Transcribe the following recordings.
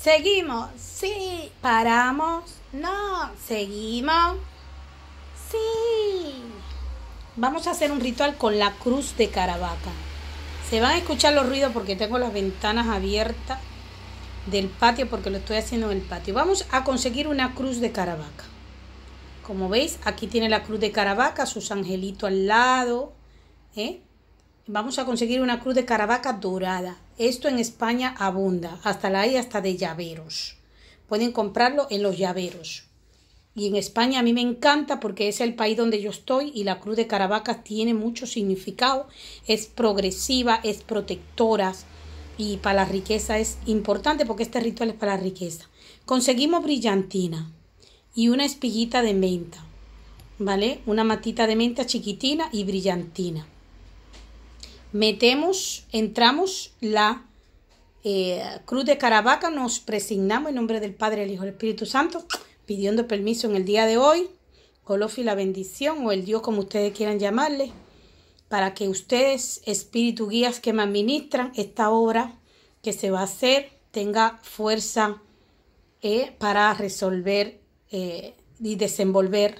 Seguimos. Sí. Paramos. No. Seguimos. Sí. Vamos a hacer un ritual con la cruz de Caravaca. Se van a escuchar los ruidos porque tengo las ventanas abiertas del patio porque lo estoy haciendo en el patio. Vamos a conseguir una cruz de Caravaca. Como veis, aquí tiene la cruz de Caravaca, sus angelitos al lado. ¿eh? Vamos a conseguir una cruz de caravaca dorada. Esto en España abunda, hasta la hay hasta de llaveros. Pueden comprarlo en los llaveros. Y en España a mí me encanta porque es el país donde yo estoy y la cruz de Caravaca tiene mucho significado. Es progresiva, es protectora y para la riqueza es importante porque este ritual es para la riqueza. Conseguimos brillantina y una espiguita de menta, ¿vale? Una matita de menta chiquitina y brillantina metemos, entramos la eh, cruz de Caravaca, nos presignamos en nombre del Padre, el Hijo y el Espíritu Santo, pidiendo permiso en el día de hoy, Colofi la bendición o el Dios como ustedes quieran llamarle, para que ustedes, espíritu guías que me administran esta obra que se va a hacer, tenga fuerza eh, para resolver eh, y desenvolver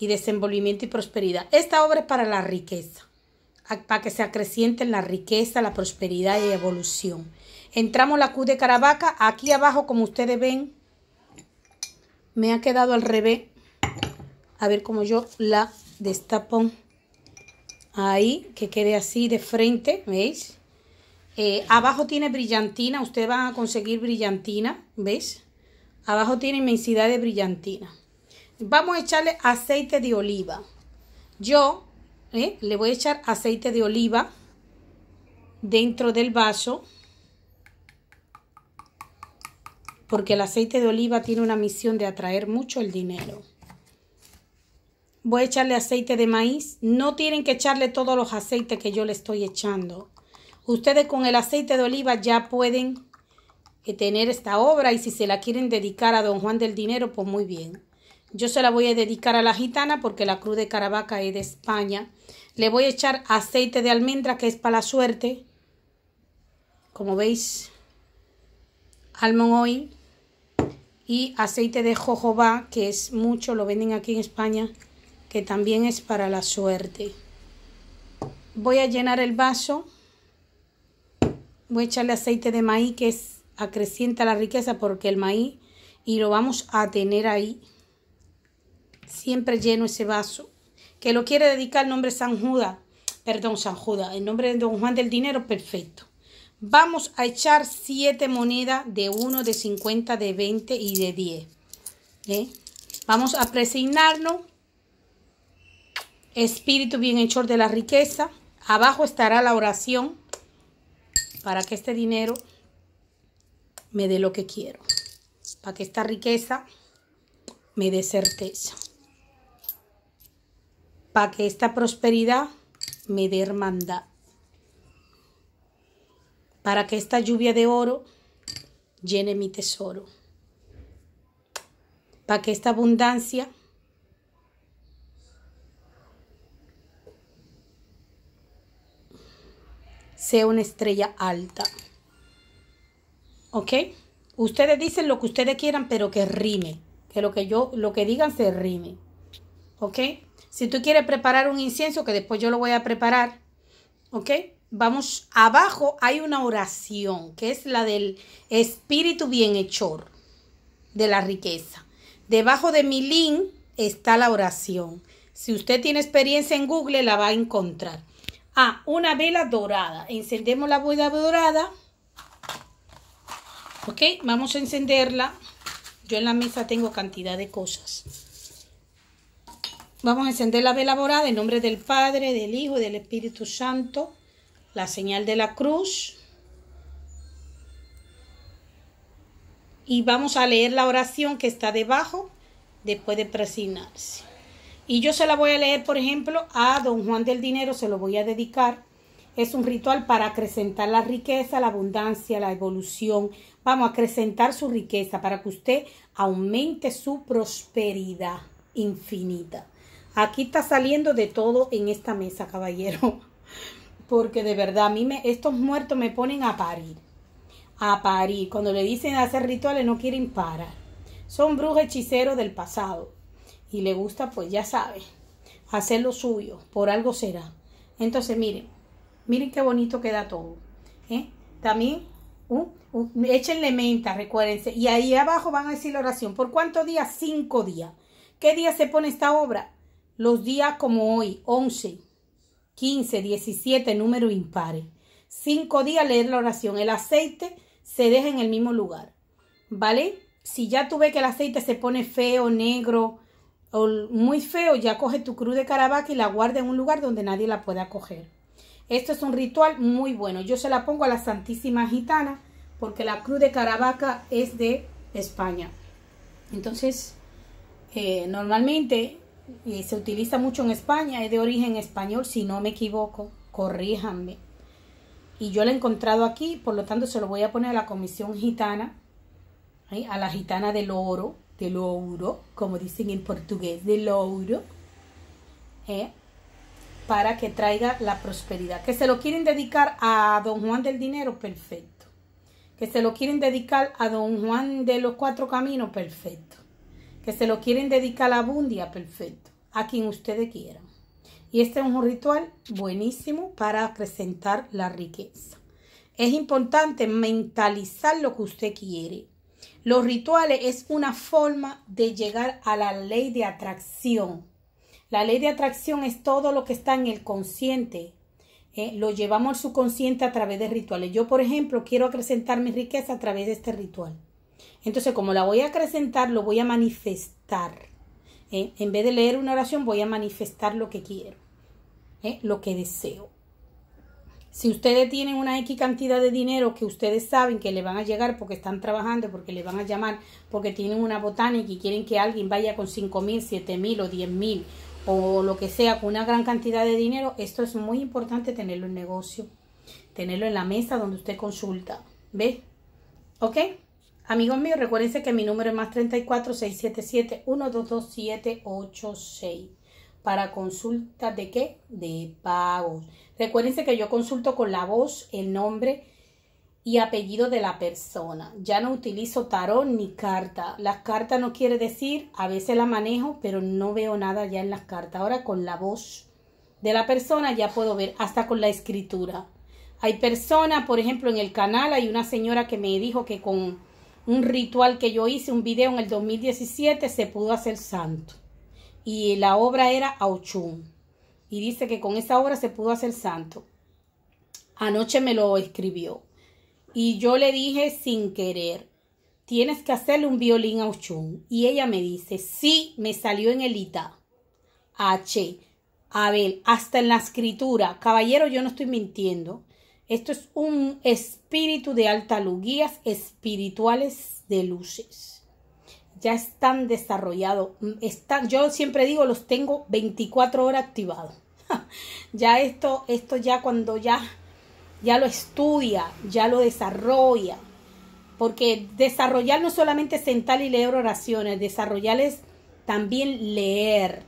y desenvolvimiento y prosperidad. Esta obra es para la riqueza para que se acrecienten la riqueza, la prosperidad y evolución. Entramos la Q de Caravaca. Aquí abajo, como ustedes ven, me ha quedado al revés. A ver cómo yo la destapo. Ahí, que quede así de frente, ¿veis? Eh, abajo tiene brillantina, ustedes van a conseguir brillantina, ¿veis? Abajo tiene inmensidad de brillantina. Vamos a echarle aceite de oliva. Yo ¿eh? le voy a echar aceite de oliva dentro del vaso porque el aceite de oliva tiene una misión de atraer mucho el dinero. Voy a echarle aceite de maíz. No tienen que echarle todos los aceites que yo le estoy echando. Ustedes con el aceite de oliva ya pueden eh, tener esta obra y si se la quieren dedicar a don Juan del Dinero, pues muy bien. Yo se la voy a dedicar a la gitana porque la cruz de Caravaca es de España. Le voy a echar aceite de almendra que es para la suerte. Como veis, almond oil y aceite de jojoba que es mucho, lo venden aquí en España, que también es para la suerte. Voy a llenar el vaso. Voy a echarle aceite de maíz que es acrecienta la riqueza porque el maíz y lo vamos a tener ahí siempre lleno ese vaso, que lo quiere dedicar el nombre San Judas, perdón, San Judas, el nombre de Don Juan del Dinero, perfecto. Vamos a echar siete monedas de 1, de 50, de 20 y de 10. ¿eh? Vamos a presignarnos. Espíritu bienhechor de la riqueza. Abajo estará la oración para que este dinero me dé lo que quiero. Para que esta riqueza me dé certeza para que esta prosperidad me dé hermandad. Para que esta lluvia de oro llene mi tesoro. Para que esta abundancia sea una estrella alta. ¿Ok? Ustedes dicen lo que ustedes quieran, pero que rime. Que lo que yo, lo que digan se rime. ¿Ok? Si tú quieres preparar un incienso, que después yo lo voy a preparar, ¿ok? Vamos, abajo hay una oración, que es la del espíritu bienhechor, de la riqueza. Debajo de mi link está la oración. Si usted tiene experiencia en Google, la va a encontrar. Ah, una vela dorada. Encendemos la vela dorada. Ok, vamos a encenderla. Yo en la mesa tengo cantidad de cosas. Vamos a encender la vela morada en nombre del Padre, del Hijo y del Espíritu Santo. La señal de la cruz. Y vamos a leer la oración que está debajo después de presignarse. Y yo se la voy a leer, por ejemplo, a don Juan del Dinero, se lo voy a dedicar. Es un ritual para acrecentar la riqueza, la abundancia, la evolución. Vamos a acrecentar su riqueza para que usted aumente su prosperidad infinita. Aquí está saliendo de todo en esta mesa, caballero. Porque de verdad, a mí me, estos muertos me ponen a parir. A parir. Cuando le dicen hacer rituales no quieren parar. Son brujos hechiceros del pasado. Y le gusta, pues ya sabe, hacer lo suyo. Por algo será. Entonces, miren, miren qué bonito queda todo. ¿eh? También uh, uh, échenle menta, recuérdense. Y ahí abajo van a decir la oración. ¿Por cuántos días? Cinco días. ¿Qué día se pone esta obra? los días como hoy, 11, 15, 17, número impare. Cinco días leer la oración. El aceite se deja en el mismo lugar. ¿Vale? Si ya tú ves que el aceite se pone feo, negro o muy feo, ya coge tu cruz de caravaca y la guarda en un lugar donde nadie la pueda coger. Esto es un ritual muy bueno. Yo se la pongo a la Santísima Gitana porque la cruz de Caravaca es de España. Entonces, eh, normalmente se utiliza mucho en España, es de origen español, si no me equivoco, corríjanme. Y yo lo he encontrado aquí, por lo tanto se lo voy a poner a la comisión gitana, a la gitana del oro, del oro, como dicen en portugués, del oro, eh, para que traiga la prosperidad. Que se lo quieren dedicar a don Juan del Dinero, perfecto. Que se lo quieren dedicar a don Juan de los Cuatro Caminos, perfecto que se lo quieren dedicar a la bundia, perfecto, a quien ustedes quieran. Y este es un ritual buenísimo para presentar la riqueza. Es importante mentalizar lo que usted quiere. Los rituales es una forma de llegar a la ley de atracción. La ley de atracción es todo lo que está en el consciente. Eh, lo llevamos al subconsciente a través de rituales. Yo, por ejemplo, quiero acrecentar mi riqueza a través de este ritual. Entonces, como la voy a acrecentar, lo voy a manifestar. ¿eh? En vez de leer una oración, voy a manifestar lo que quiero, ¿eh? lo que deseo. Si ustedes tienen una X cantidad de dinero que ustedes saben que le van a llegar porque están trabajando, porque le van a llamar, porque tienen una botánica y quieren que alguien vaya con 5 mil, 7 mil o 10 mil o lo que sea, con una gran cantidad de dinero, esto es muy importante tenerlo en negocio, tenerlo en la mesa donde usted consulta. ¿Ve? ¿Ok? Amigos míos, recuérdense que mi número es más 34 677 122786 para consultas de qué? De pagos. Recuérdense que yo consulto con la voz, el nombre y apellido de la persona. Ya no utilizo tarón ni carta. Las cartas no quiere decir, a veces la manejo, pero no veo nada ya en las cartas. Ahora con la voz de la persona ya puedo ver, hasta con la escritura. Hay personas, por ejemplo, en el canal hay una señora que me dijo que con un ritual que yo hice, un video en el 2017, se pudo hacer santo. Y la obra era Auchun. Y dice que con esa obra se pudo hacer santo. Anoche me lo escribió. Y yo le dije sin querer, tienes que hacerle un violín a Auchun. Y ella me dice, sí, me salió en el ITA. H. Abel, hasta en la escritura. Caballero, yo no estoy mintiendo. Esto es un espíritu de alta luz, guías espirituales de luces. Ya están desarrollados. Mm, está yo siempre digo, los tengo 24 horas activados. ya esto, esto ya cuando ya, ya lo estudia, ya lo desarrolla. Porque desarrollar no solamente sentar y leer oraciones, desarrollar es también leer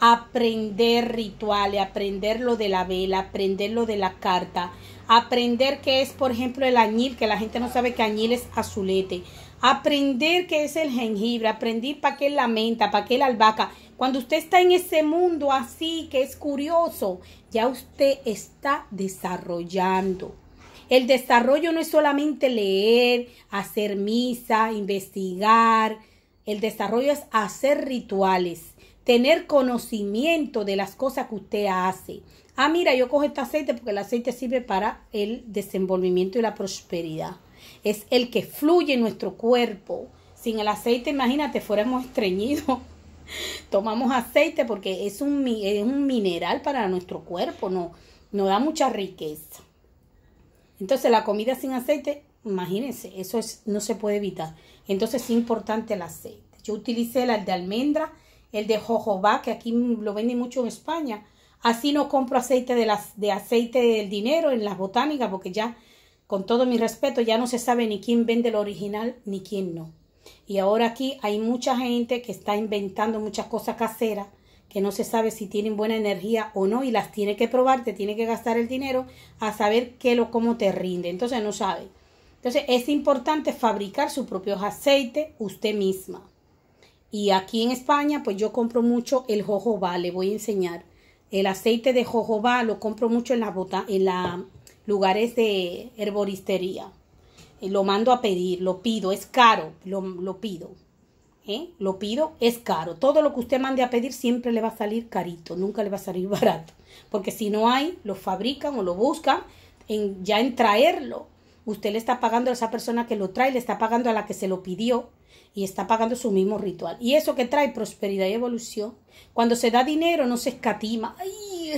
aprender rituales, aprender lo de la vela, aprender lo de la carta, aprender qué es, por ejemplo, el añil, que la gente no sabe que añil es azulete, aprender qué es el jengibre, aprender para qué es la menta, para qué la albahaca. Cuando usted está en ese mundo así, que es curioso, ya usted está desarrollando. El desarrollo no es solamente leer, hacer misa, investigar. El desarrollo es hacer rituales tener conocimiento de las cosas que usted hace. Ah, mira, yo cojo este aceite porque el aceite sirve para el desenvolvimiento y la prosperidad. Es el que fluye en nuestro cuerpo. Sin el aceite, imagínate, fuéramos estreñidos. Tomamos aceite porque es un, mineral para nuestro cuerpo, no, nos da mucha riqueza. Entonces la comida sin aceite, imagínense, eso es, no se puede evitar. Entonces es importante el aceite. Yo utilicé el de almendra el de Jojoba, que aquí lo venden mucho en España. Así no compro aceite de, las, de aceite del dinero en las botánicas, porque ya, con todo mi respeto, ya no se sabe ni quién vende lo original ni quién no. Y ahora aquí hay mucha gente que está inventando muchas cosas caseras que no se sabe si tienen buena energía o no y las tiene que probar, te tiene que gastar el dinero a saber qué lo cómo te rinde. Entonces no sabe. Entonces es importante fabricar sus propios aceites usted misma. Y aquí en España, pues yo compro mucho el jojoba, le voy a enseñar. El aceite de jojoba lo compro mucho en la bota, en la lugares de herboristería. Eh, lo mando a pedir, lo pido, es caro, lo, pido. ¿Eh? Lo pido, es caro. Todo lo que usted mande a pedir siempre le va a salir carito, nunca le va a salir barato. Porque si no hay, lo fabrican o lo buscan en, ya en traerlo. Usted le está pagando a esa persona que lo trae, le está pagando a la que se lo pidió y está pagando su mismo ritual. Y eso que trae prosperidad y evolución. Cuando se da dinero no se escatima. Ay,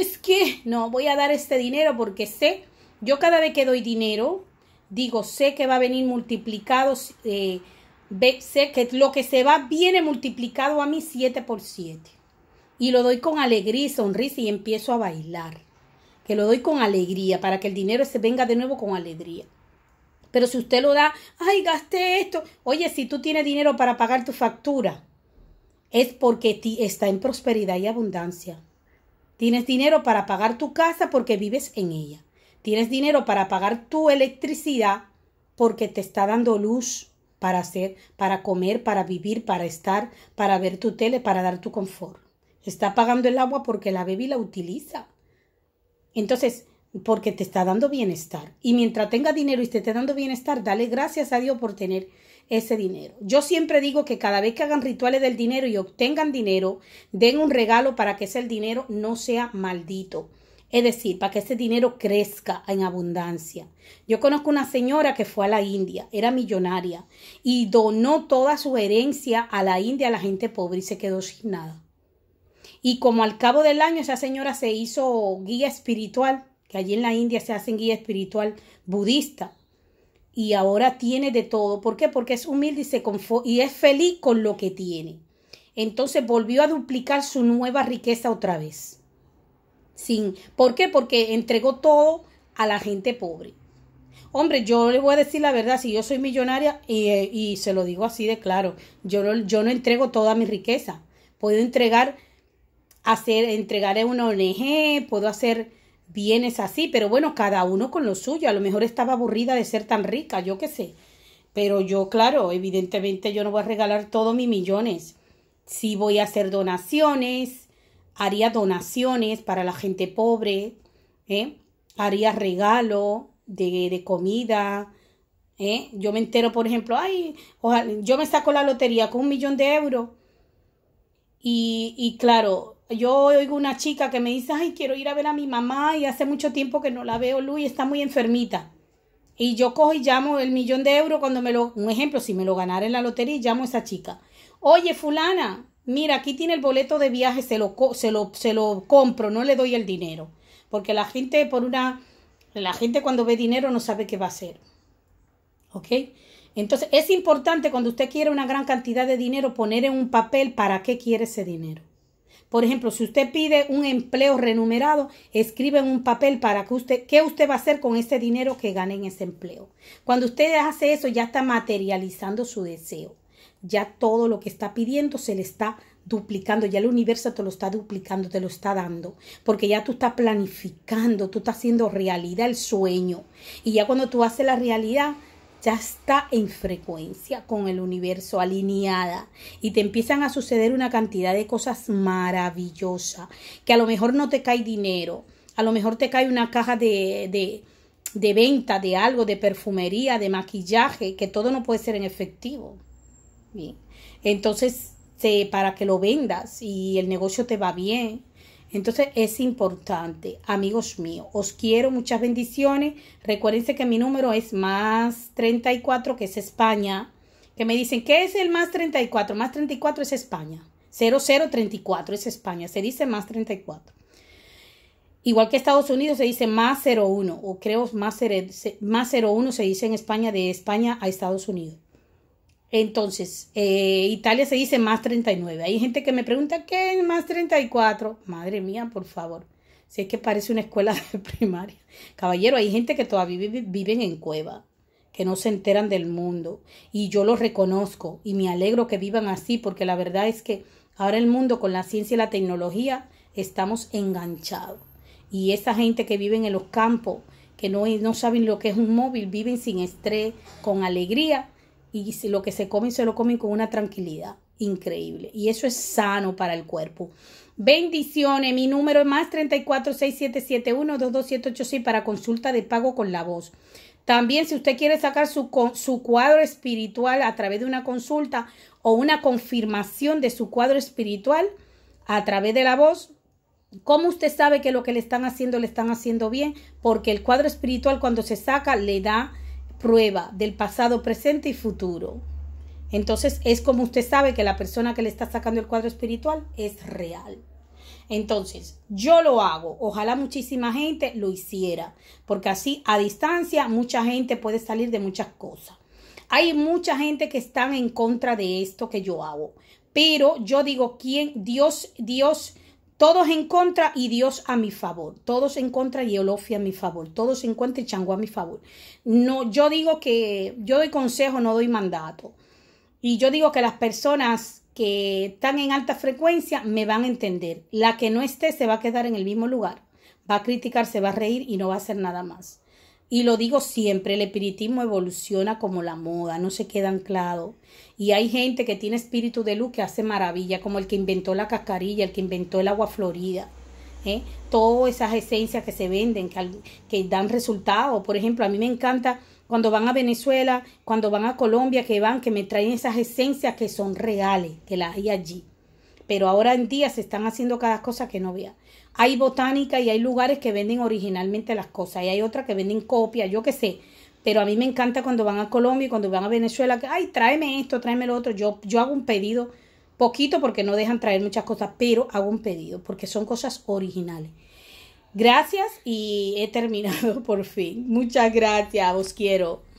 es que no voy a dar este dinero porque sé, yo cada vez que doy dinero, digo, sé que va a venir multiplicado, eh, sé que lo que se va viene multiplicado a mí 7 por 7. Y lo doy con alegría y sonrisa y empiezo a bailar. Que lo doy con alegría para que el dinero se venga de nuevo con alegría. Pero si usted lo da, ay, gasté esto. Oye, si tú tienes dinero para pagar tu factura, es porque está en prosperidad y abundancia. Tienes dinero para pagar tu casa porque vives en ella. Tienes dinero para pagar tu electricidad porque te está dando luz para hacer, para comer, para vivir, para estar, para ver tu tele, para dar tu confort. Está pagando el agua porque la bebe la utiliza. Entonces, porque te está dando bienestar. Y mientras tenga dinero y te esté dando bienestar, dale gracias a Dios por tener ese dinero. Yo siempre digo que cada vez que hagan rituales del dinero y obtengan dinero, den un regalo para que ese dinero no sea maldito. Es decir, para que ese dinero crezca en abundancia. Yo conozco una señora que fue a la India, era millonaria, y donó toda su herencia a la India, a la gente pobre, y se quedó sin nada. Y como al cabo del año esa señora se hizo guía espiritual, que allí en la India se hacen guía espiritual budista. Y ahora tiene de todo. ¿Por qué? Porque es humilde y, y es feliz con lo que tiene. Entonces volvió a duplicar su nueva riqueza otra vez. Sin, ¿Por qué? Porque entregó todo a la gente pobre. Hombre, yo le voy a decir la verdad, si yo soy millonaria, y, eh, y se lo digo así de claro, yo, yo no entrego toda mi riqueza. Puedo entregar, hacer, entregaré a una ONG, puedo hacer bien así, pero bueno, cada uno con lo suyo. A lo mejor estaba aburrida de ser tan rica, yo qué sé. Pero yo, claro, evidentemente yo no voy a regalar todos mis millones. Sí voy a hacer donaciones, haría donaciones para la gente pobre, ¿eh? haría regalo de, comida. ¿eh? Yo me entero, por ejemplo, ay, ojalá, yo me saco la lotería con un millón de euros. Y, y claro, yo oigo una chica que me dice, ay, quiero ir a ver a mi mamá y hace mucho tiempo que no la veo, luis está muy enfermita. Y yo cojo y llamo el millón de euros cuando me lo, un ejemplo, si me lo ganara en la lotería, llamo a esa chica. Oye, fulana, mira, aquí tiene el boleto de viaje, se lo, lo, se lo compro, no le doy el dinero. Porque la gente, por una, la gente cuando ve dinero no sabe qué va a hacer. ¿Ok? Entonces, es importante cuando usted quiere una gran cantidad de dinero poner en un papel para qué quiere ese dinero. Por ejemplo, si usted pide un empleo renumerado, escribe en un papel para que usted, qué usted va a hacer con ese dinero que gane en ese empleo. Cuando usted hace eso, ya está materializando su deseo. Ya todo lo que está pidiendo se le está duplicando, ya el universo te lo está duplicando, te lo está dando, porque ya tú estás planificando, tú estás haciendo realidad el sueño. Y ya cuando tú haces la realidad, ya está en frecuencia con el universo, alineada, y te empiezan a suceder una cantidad de cosas maravillosas, que a lo mejor no te cae dinero, a lo mejor te cae una caja de, de, venta de algo, de perfumería, de maquillaje, que todo no puede ser en efectivo. Bien, entonces, para que lo vendas y el negocio te va bien, entonces es importante, amigos míos, os quiero, muchas bendiciones. Recuérdense que mi número es más 34, que es España. Que me dicen, ¿qué es el más 34? Más 34 es España. 0034 es España, se dice más 34. Igual que Estados Unidos se dice más 01, o creo más, más 01 se dice en España, de España a Estados Unidos. Entonces, eh, Italia se dice más 39. Hay gente que me pregunta, ¿qué es más 34? Madre mía, por favor. Si es que parece una escuela de primaria. Caballero, hay gente que todavía viven en cueva, que no se enteran del mundo. Y yo los reconozco y me alegro que vivan así, porque la verdad es que ahora el mundo con la ciencia y la tecnología estamos enganchados. Y esa gente que vive en los campos, que no, no saben lo que es un móvil, viven sin estrés, con alegría y lo que se comen se lo comen con una tranquilidad increíble. Y eso es sano para el cuerpo. Bendiciones, mi número es más 34677122786 para consulta de pago con la voz. También si usted quiere sacar su cuadro espiritual a través de una consulta o una confirmación de su cuadro espiritual a través de la voz, ¿Cómo usted sabe que lo que le están haciendo le están haciendo bien? Porque el cuadro espiritual cuando se saca le da prueba del pasado, presente y futuro. Entonces es como usted sabe que la persona que le está sacando el cuadro espiritual es real. Entonces, yo lo hago. Ojalá muchísima gente lo hiciera, porque así a distancia mucha gente puede salir de muchas cosas. Hay mucha gente que está en contra de esto que yo hago, pero yo digo, ¿quién? Dios, Dios todos en contra y Dios a mi favor. Todos en contra y Eulofia a mi favor. Todos en contra y Chango a mi favor. No, yo digo que yo doy consejo, no doy mandato. Y yo digo que las personas que están en alta frecuencia me van a entender. La que no esté se va a quedar en el mismo lugar. Va a criticar, se va a reír y no va a hacer nada más. Y lo digo siempre, el espiritismo evoluciona como la moda, no se queda anclado. Y hay gente que tiene espíritu de luz que hace maravilla, como el que inventó la cascarilla, el que inventó el agua florida. ¿eh? Todas esas esencias que se venden, que, dan resultados. Por ejemplo, a mí me encanta cuando van a Venezuela, cuando van a Colombia, que van, que me traen esas esencias que son reales, que las hay allí. Pero ahora en día se están haciendo cada cosa que no vea hay botánica y hay lugares que venden originalmente las cosas y hay otras que venden copias, yo qué sé. Pero a mí me encanta cuando van a Colombia y cuando van a Venezuela, que, ay, tráeme esto, tráeme lo otro. Yo, yo hago un pedido, poquito porque no dejan traer muchas cosas, pero hago un pedido porque son cosas originales. Gracias y he terminado por fin. Muchas gracias, os quiero.